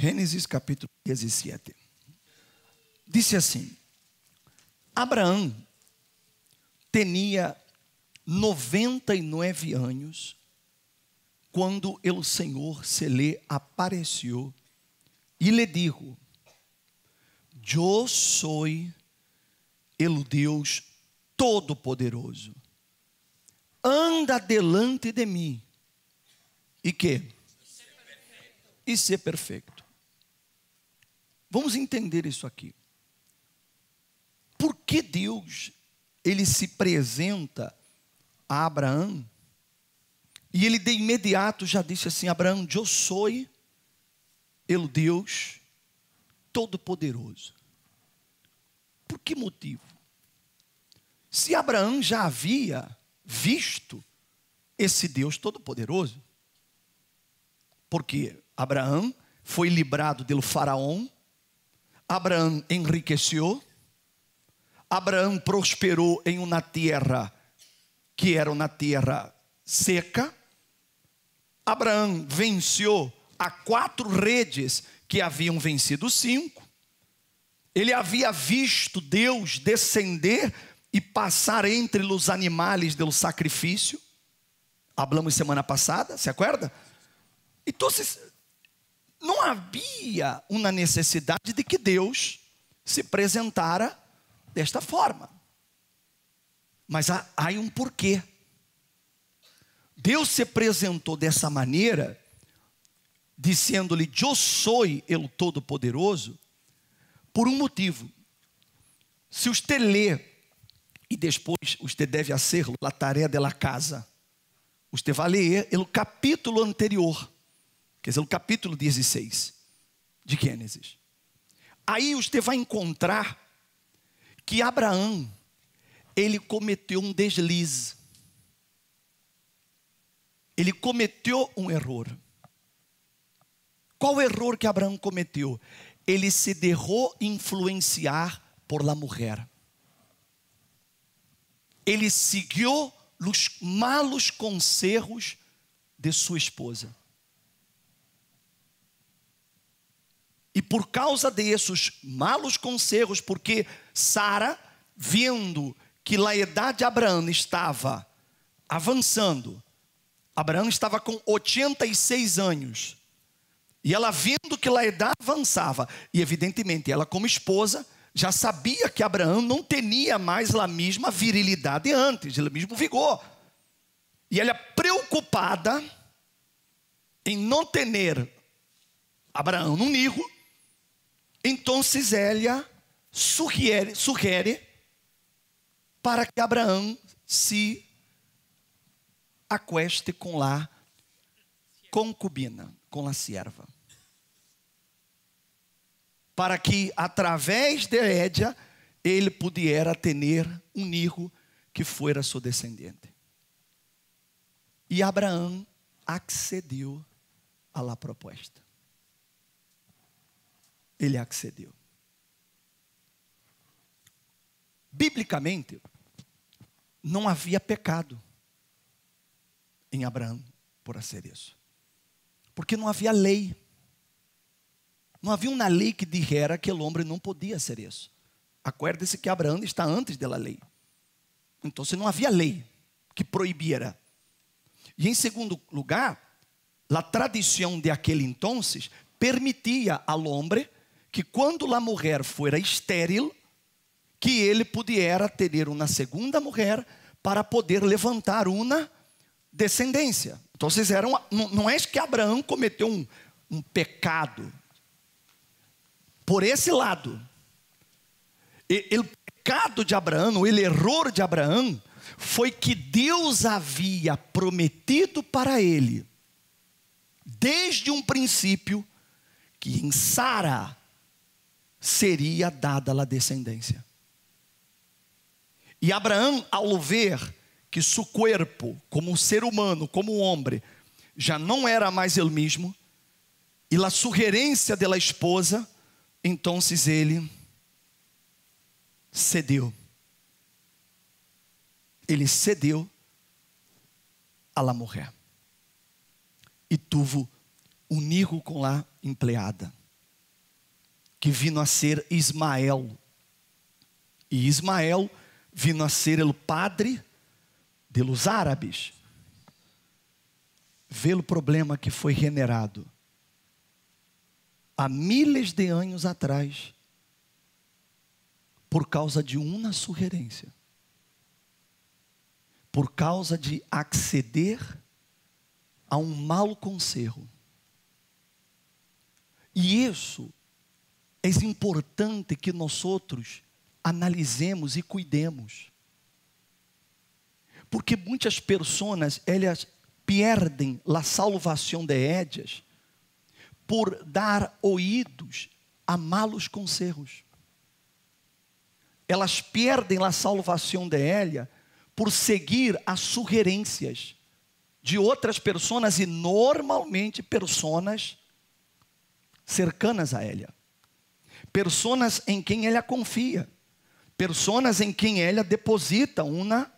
Gênesis capítulo 17. Disse assim: Abraão tinha 99 anos quando o Senhor se lhe apareceu e lhe disse: Eu sou o Deus Todo-Poderoso. Anda delante de mim e que? E ser perfeito. Vamos entender isso aqui. Por que Deus ele se apresenta a Abraão e ele de imediato já disse assim: Abraão, eu sou ele Deus Todo-Poderoso. Por que motivo? Se Abraão já havia visto esse Deus Todo-Poderoso, porque Abraão foi librado pelo Faraó Abraão enriqueceu, Abraão prosperou em uma terra que era uma terra seca. Abraão venceu a quatro redes que haviam vencido cinco. Ele havia visto Deus descender e passar entre os animais do sacrifício. Hablamos semana passada, se acorda? Então, não havia uma necessidade de que Deus se apresentara desta forma. Mas há, há um porquê. Deus se apresentou dessa maneira, dizendo-lhe: Eu sou eu Todo-Poderoso, por um motivo. Se você lê, e depois você deve hacerlo, a tarefa dela casa, você vai ler o capítulo anterior quer dizer, no capítulo 16 de Gênesis. Aí você vai encontrar que Abraão, ele cometeu um deslize. Ele cometeu um erro. Qual o erro que Abraão cometeu? Ele se derrou influenciar por la mulher. Ele seguiu os malos conselhos de sua esposa. E por causa desses malos conselhos, porque Sara, vendo que Laedá de Abraão estava avançando, Abraão estava com 86 anos, e ela vendo que Laedá avançava, e evidentemente ela, como esposa, já sabia que Abraão não tinha mais a mesma virilidade antes, o mesmo vigor. E ela é preocupada em não ter Abraão num erro, então ela sugere, sugere para que Abraão se acueste com lá concubina, com a serva. Para que através de Édia ele pudiera ter um hijo que fuera seu descendente. E Abraão accedeu à proposta ele accedeu. Biblicamente, não havia pecado em Abraão por fazer isso, porque não havia lei. Não havia uma lei que dijera que o homem não podia ser isso. Acuerde-se que Abraão está antes da lei. Então, não havia lei que proibiera. E em segundo lugar, a tradição de aquele entonces permitia ao homem que quando a mulher fora estéril, que ele pudera ter uma segunda mulher para poder levantar uma descendência. Então, vocês eram, não é que Abraão cometeu um, um pecado. Por esse lado, o pecado de Abraão, o erro de Abraão, foi que Deus havia prometido para ele, desde um princípio, que em Sara seria dada a descendência. E Abraão, ao ver que seu corpo, como um ser humano, como um homem, já não era mais ele mesmo, e a sugerência dela esposa, então ele cedeu. Ele cedeu a la mulher. E tuvo um com lá empleada que vino a ser Ismael. E Ismael vino a ser o padre dos árabes. Vê o problema que foi generado há milhas de anos atrás por causa de uma sugerência, por causa de acceder a um mau conselho. E isso é importante que nós outros analisemos e cuidemos. Porque muitas pessoas, elas perdem a salvação de édias por dar ouídos a malos conselhos. Elas perdem a salvação de élia por seguir as sugerências de outras pessoas e normalmente pessoas cercanas a élia. Personas em quem ela confia. Personas em quem ela deposita uma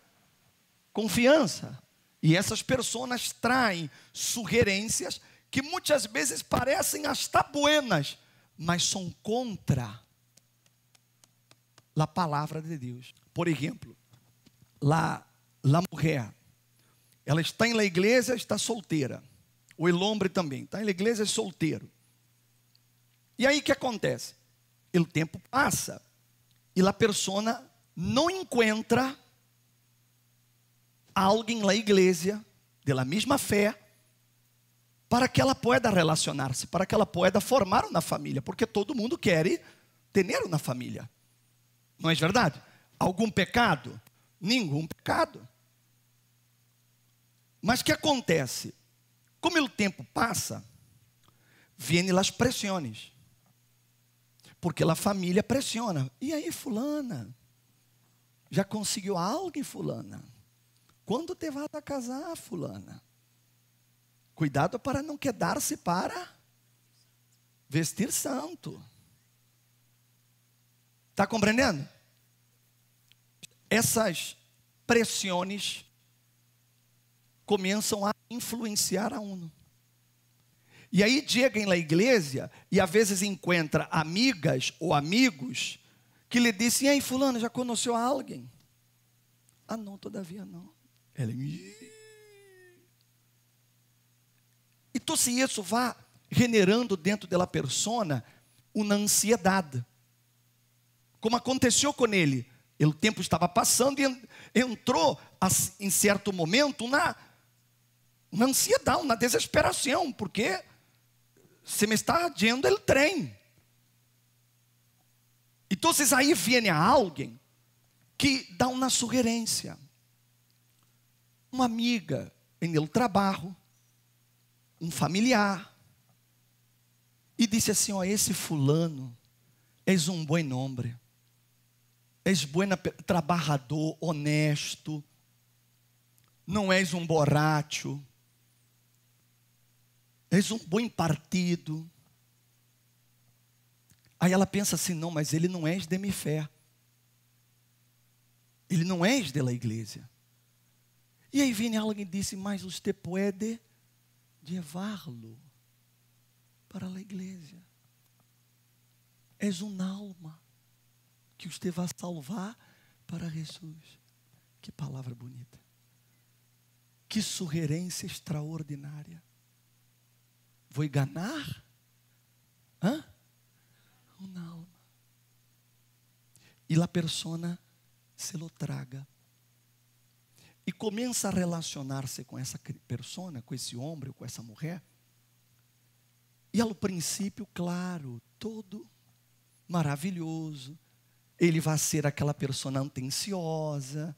confiança. E essas pessoas traem sugerências que muitas vezes parecem hasta buenas, mas são contra a palavra de Deus. Por exemplo, lá la mulher, ela está em la igreja, está solteira. O homem também está em la igreja solteiro. E aí o que acontece? o tempo passa e a pessoa não encontra alguém na igreja da mesma fé para que ela pueda relacionar-se, para que ela pueda formar uma família, porque todo mundo quer ter uma família. Não é verdade? Algum pecado? Nenhum pecado. Mas o que acontece? Como o tempo passa, vêm as pressões. Porque a família pressiona. E aí, fulana? Já conseguiu algo fulana? Quando te vai a casar, fulana? Cuidado para não quedar-se para vestir santo. Está compreendendo? Essas pressões começam a influenciar a uno. E aí em na igreja e às vezes encontra amigas ou amigos que lhe dizem: Ei, Fulano, já conheceu alguém? Ah, não, todavia não. Ela, então, se isso vá generando dentro dela persona uma ansiedade, como aconteceu com ele, o tempo estava passando e entrou em certo momento na ansiedade, na desesperação, porque se me está yendo el tren. Então aí a alguém que dá uma sugerência. Uma amiga em meu trabalho, um familiar, e disse assim: Ó, esse fulano, és um bom nome és bom trabalhador, honesto, não és um borracho És um bom partido. Aí ela pensa assim: não, mas ele não é de minha fé. Ele não é de la igreja. E aí vem alguém e disse: mas você pode levá-lo para a igreja. És um alma que você vai salvar para Jesus. Que palavra bonita. Que sugerência extraordinária. Vou enganar? Hã? uma alma. E la persona se lo traga. E começa a relacionar-se com essa persona, com esse homem, com essa mulher. E ao princípio, claro, todo maravilhoso. Ele vai ser aquela persona antenciosa,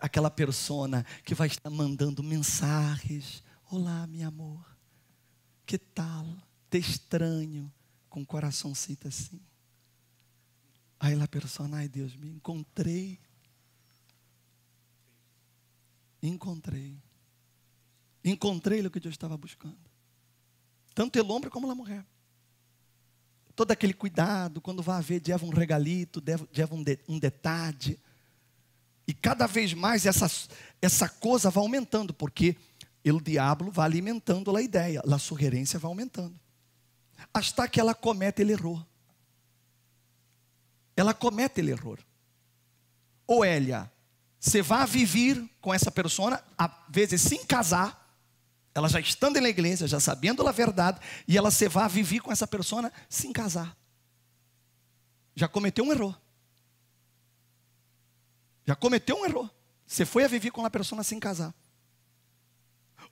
aquela persona que vai estar mandando mensagens. Olá, meu amor. Que tal te estranho com o coração coraçãozinho assim? Aí lá, pessoa, ai Deus, me encontrei. Encontrei. Encontrei o que Deus estava buscando. Tanto o homem como a mulher. Todo aquele cuidado, quando vai haver, deva um regalito, deva um, de, um detalhe. E cada vez mais essa, essa coisa vai aumentando, porque o diabo vai alimentando a ideia, a sugerência vai aumentando. Hasta que ela comete o erro. Ela comete o erro. Ou ela, você vai viver com essa pessoa, às vezes sem casar, ela já estando na igreja, já sabendo a verdade, e ela se vai viver com essa pessoa sem casar. Já cometeu um erro. Já cometeu um erro. Você foi a viver com a pessoa sem casar.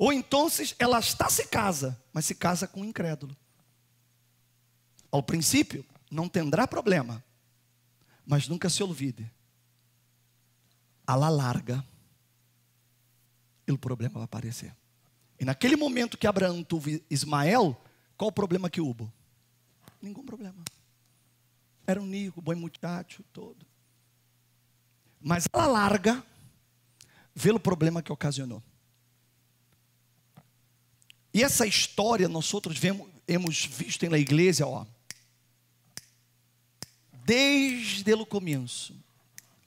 Ou então ela está se casa, mas se casa com um incrédulo. Ao princípio, não tendrá problema, mas nunca se olvide. Ala larga, e o problema vai aparecer. E naquele momento que Abraão teve Ismael, qual o problema que houve? Nenhum problema. Era um nico, bom muchacho, todo. Mas ela larga, vê o problema que ocasionou. E essa história nós outros vemos, hemos visto na igreja, ó, desde o começo,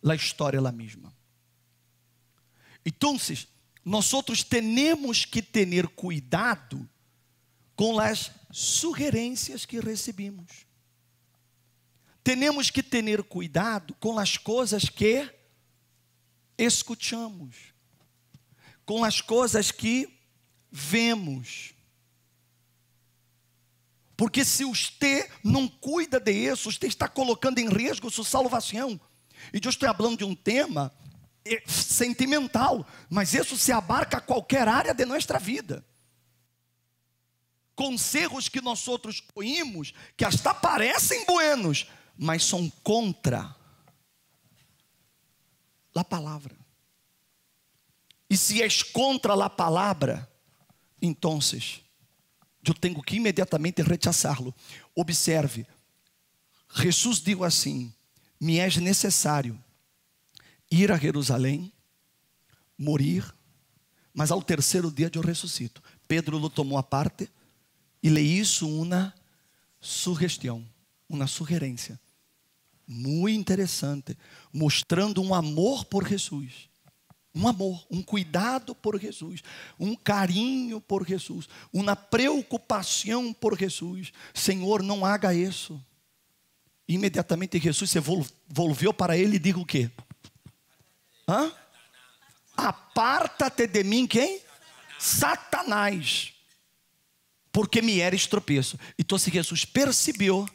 a história é a mesma. Então, nós outros temos que ter cuidado com as sugerências que recebemos. Temos que ter cuidado com as coisas que escutamos, com as coisas que vemos. Porque se você não cuida disso, você está colocando em risco sua salvação. E Deus estou falando de um tema é, sentimental, mas isso se abarca a qualquer área de nossa vida. Conselhos que nós outros oímos, que até parecem buenos, mas são contra a palavra. E se és contra a palavra, então, eu tenho que imediatamente rechazá-lo. Observe, Jesus digo assim: Me é necessário ir a Jerusalém, morir, mas ao terceiro dia eu ressuscito. Pedro lo tomou à parte e lê isso uma sugestão, uma sugerência muito interessante, mostrando um amor por Jesus um amor, um cuidado por Jesus, um carinho por Jesus, uma preocupação por Jesus. Senhor, não haga isso. Imediatamente Jesus se volveu para ele e digo o quê? Hã? Aparta-te de mim quem? Satanás. Porque me eres tropeço. Então se Jesus percebeu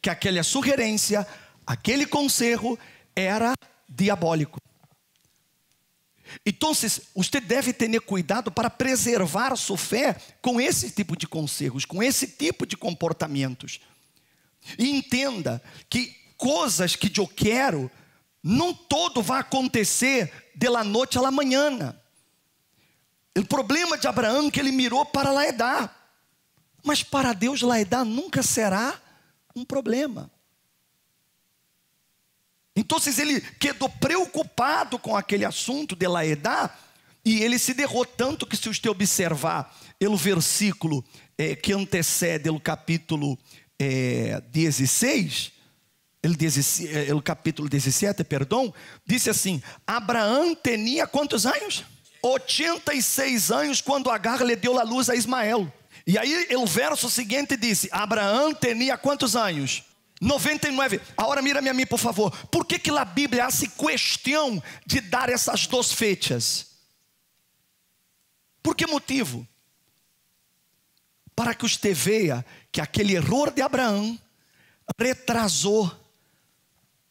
que aquela sugerência, aquele conselho era diabólico. Então, você deve ter cuidado para preservar sua fé com esse tipo de conselhos, com esse tipo de comportamentos. E entenda que coisas que eu quero, não todo vai acontecer de la noite à la manhã. O problema de Abraão é que ele mirou para Laedá. Mas para Deus, Laedá nunca será um problema. Então ele quedou preocupado com aquele assunto de Laedá e ele se derrou tanto que se você observar pelo versículo eh, que antecede o capítulo eh, 16, ele, eh, capítulo 17, perdão, disse assim, Abraão tinha quantos anos? 86 anos quando Agar lhe deu a luz a Ismael. E aí o verso seguinte disse, Abraão tinha quantos anos? 99. Agora mira-me a mim, por favor. Por que que na Bíblia há-se questão de dar essas duas fechas? Por que motivo? Para que os veja que é aquele erro de Abraão retrasou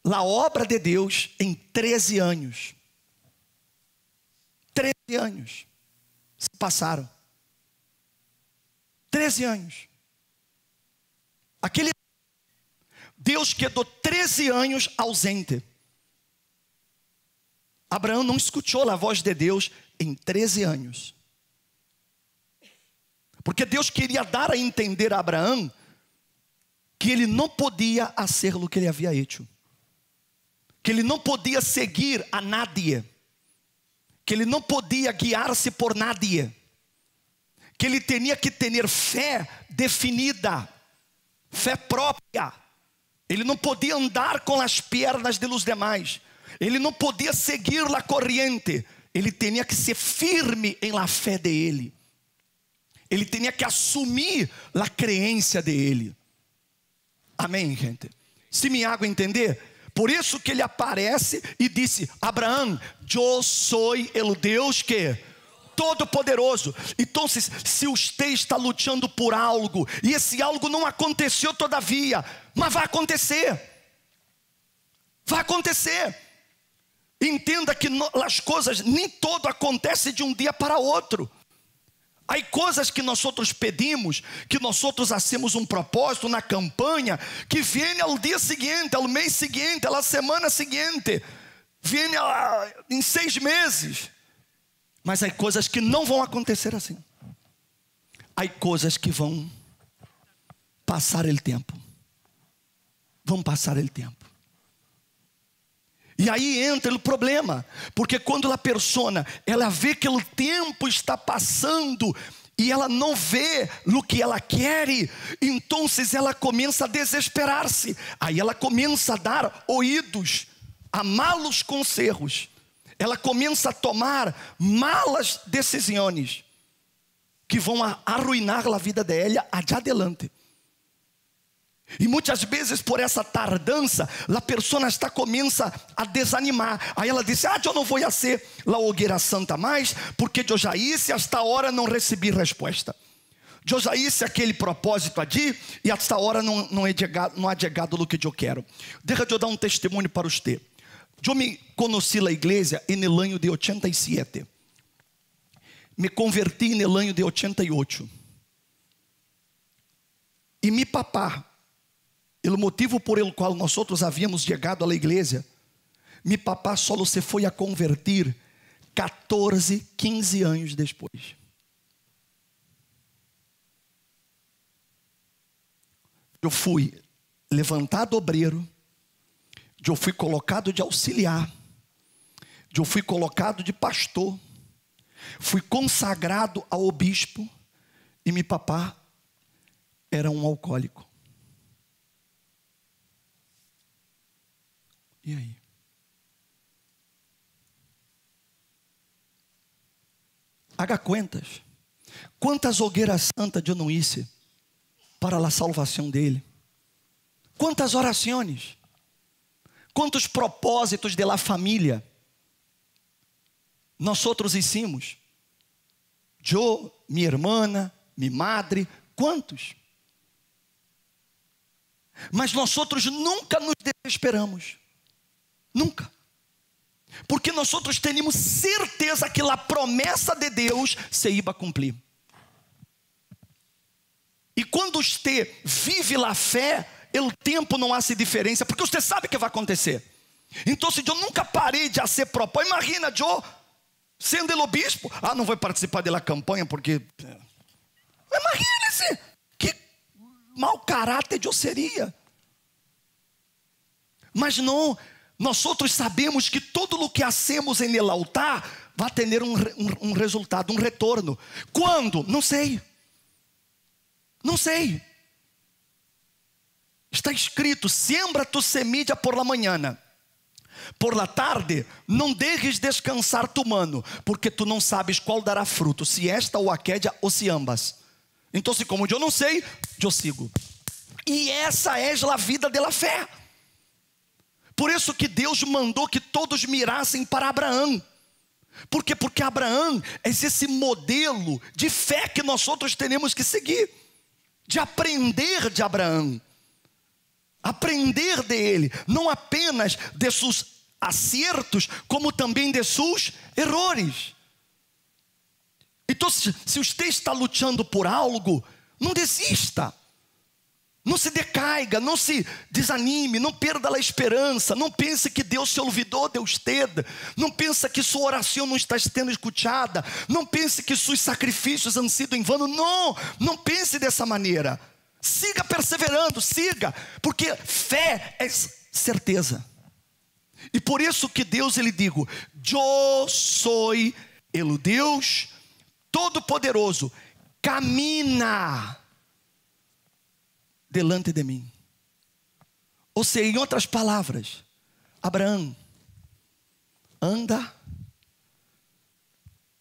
a obra de Deus em 13 anos. 13 anos se passaram. 13 anos. Aquele Deus quedou 13 anos ausente. Abraão não escutou a voz de Deus em 13 anos. Porque Deus queria dar a entender a Abraão que ele não podia fazer o que ele havia hecho. Que ele não podia seguir a nadie. Que ele não podia guiar-se por nadie. Que ele tinha que ter fé definida, fé própria ele não podia andar com as pernas dos demais. Ele não podia seguir a corrente. Ele tinha que ser firme em la fé dele. Ele tinha que assumir a crença dele. Amém, gente? Se me água entender, por isso que ele aparece e disse: Abraão, eu sou o Deus que Todo-Poderoso. Então, se você está lutando por algo e esse algo não aconteceu todavia, mas vai acontecer. Vai acontecer. Entenda que as coisas nem todo acontece de um dia para outro. Há coisas que nós outros pedimos, que nós outros hacemos um propósito na campanha, que vem ao dia seguinte, ao mês seguinte, à semana seguinte, vem ah, em seis meses. Mas há coisas que não vão acontecer assim. Há coisas que vão passar ele tempo. Vão passar ele tempo. E aí entra o problema, porque quando a persona ela vê que o tempo está passando e ela não vê o que ela quer, então ela começa a desesperar-se. Aí ela começa a dar ouídos a malos conselhos ela começa a tomar malas decisões que vão arruinar a vida dela de adelante. E muitas vezes por essa tardança, a pessoa está começa a desanimar. Aí ela diz: "Ah, eu não vou ser la hogueira santa mais, porque eu já hice esta hora não recebi resposta. Eu já disse aquele propósito ali e esta hora não não é chegado, não é chegado no que eu quero." Deixa eu dar um testemunho para os teus. Eu me conheci na igreja em ano de 87. Me converti em ano de 88. E meu papá, o motivo por el qual nós outros havíamos chegado à igreja, meu papá só se foi a convertir 14, 15 anos depois. Eu fui levantado obreiro de eu fui colocado de auxiliar, de eu fui colocado de pastor, fui consagrado ao bispo e meu papá era um alcoólico. E aí? Haga contas. Quantas hogueiras santas de anuísse para a salvação dele? Quantas orações? Quantos propósitos de la família nós outros hicimos? Joe, minha irmã, minha madre, quantos? Mas nós outros nunca nos desesperamos. Nunca. Porque nós outros temos certeza que a promessa de Deus se iba a cumprir. E quando você vive a fé, o tempo não hace diferença, porque você sabe que vai acontecer. Então, se eu nunca parei de ser propósito, imagina, eu sendo ele bispo, ah, não vou participar da campanha porque. É. imagina se que mau caráter eu seria. Mas não, nós outros sabemos que tudo o que hacemos em el altar vai ter um, um, um resultado, um retorno. Quando? Não sei. Não sei. Está escrito: Sembra tu semídia por la manhã, por la tarde, não deixes descansar tu mano, porque tu não sabes qual dará fruto, se esta ou aquédia ou se ambas. Então, se como eu não sei, eu sigo. E essa é a vida da fé. Por isso que Deus mandou que todos mirassem para Abraão. Por quê? Porque Abraão é esse modelo de fé que nós outros temos que seguir, de aprender de Abraão. Aprender dele, não apenas de seus acertos, como também de seus erros. Então, se, você está lutando por algo, não desista. Não se decaiga, não se desanime, não perda a esperança, não pense que Deus se olvidou de você, não pense que sua oração não está sendo escutada, não pense que seus sacrifícios han sido em vão. não, não pense dessa maneira. Siga perseverando, siga, porque fé é certeza. E por isso que Deus ele digo: "Eu sou Ele, Deus todo-poderoso, camina delante de mim". Ou seja, em outras palavras, Abraão anda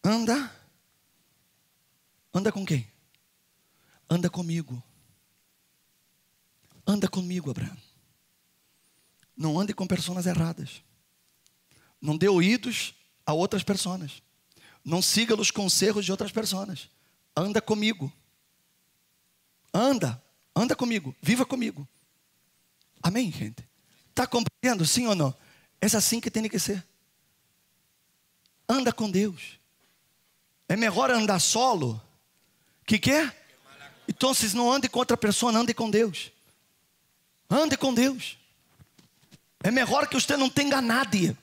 anda anda com quem? Anda comigo. Anda comigo, Abraão. Não ande com pessoas erradas. Não dê ouídos a outras pessoas. Não siga os conselhos de outras pessoas. Anda comigo. Anda, anda comigo, viva comigo. Amém, gente? Está compreendendo, sim ou não? É assim que tem que ser. Anda com Deus. É melhor andar solo que quer? Então, se não ande com outra pessoa, ande com Deus. Ande com Deus. É melhor que você não tenha nada.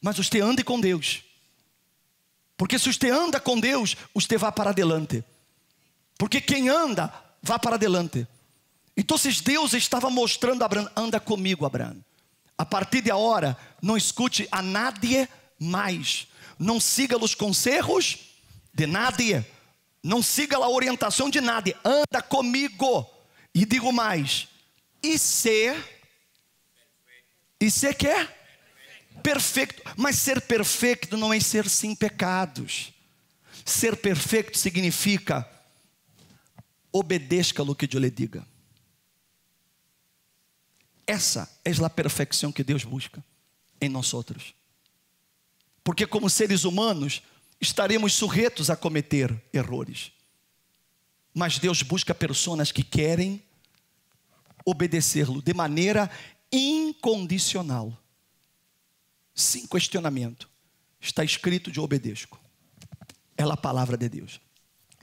Mas você ande com Deus. Porque se você anda com Deus, você vai para adelante. Porque quem anda, vai para adelante. Então, se Deus estava mostrando a Abraão, anda comigo, Abraão. A partir de agora, não escute a nadie mais. Não siga os conselhos de nadie. Não siga a orientação de nadie. Anda comigo. E digo mais, e ser e ser que perfeito, mas ser perfeito não é ser sem pecados. Ser perfeito significa obedeça o que Deus lhe diga. Essa é a perfeição que Deus busca em nós outros. Porque como seres humanos estaremos sujeitos a cometer erros. Mas Deus busca pessoas que querem obedecê-lo de maneira incondicional, sem questionamento. Está escrito de obedeço. Ela é a palavra de Deus.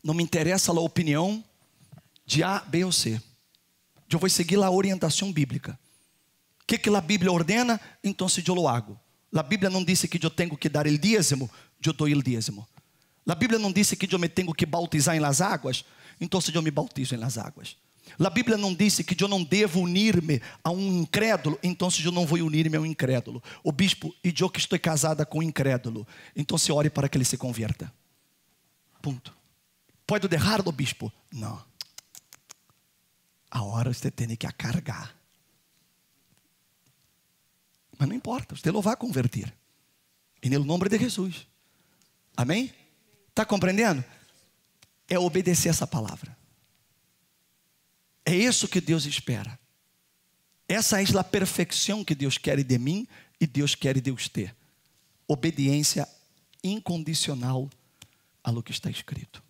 Não me interessa a opinião de A, B ou C. Eu vou seguir a orientação bíblica. O que, que a Bíblia ordena? Então se eu lo hago. A Bíblia não disse que eu tenho que dar o dízimo, eu dou o dízimo. A Bíblia não disse que eu me tenho que bautizar em las águas, então se eu me bautizo em las águas. A Bíblia não disse que eu não devo unir-me a um incrédulo, então se eu não vou unir-me a um incrédulo. O bispo, e eu que estou casada com um incrédulo, então se ore para que ele se converta. Ponto. Pode derrar o bispo? Não. A hora você tem que cargar. Mas não importa, você não vai convertir. E no nome de Jesus. Amém? Está compreendendo? É obedecer essa palavra. É isso que Deus espera. Essa é a perfeição que Deus quer de mim e Deus quer de você. Obediência incondicional a lo que está escrito.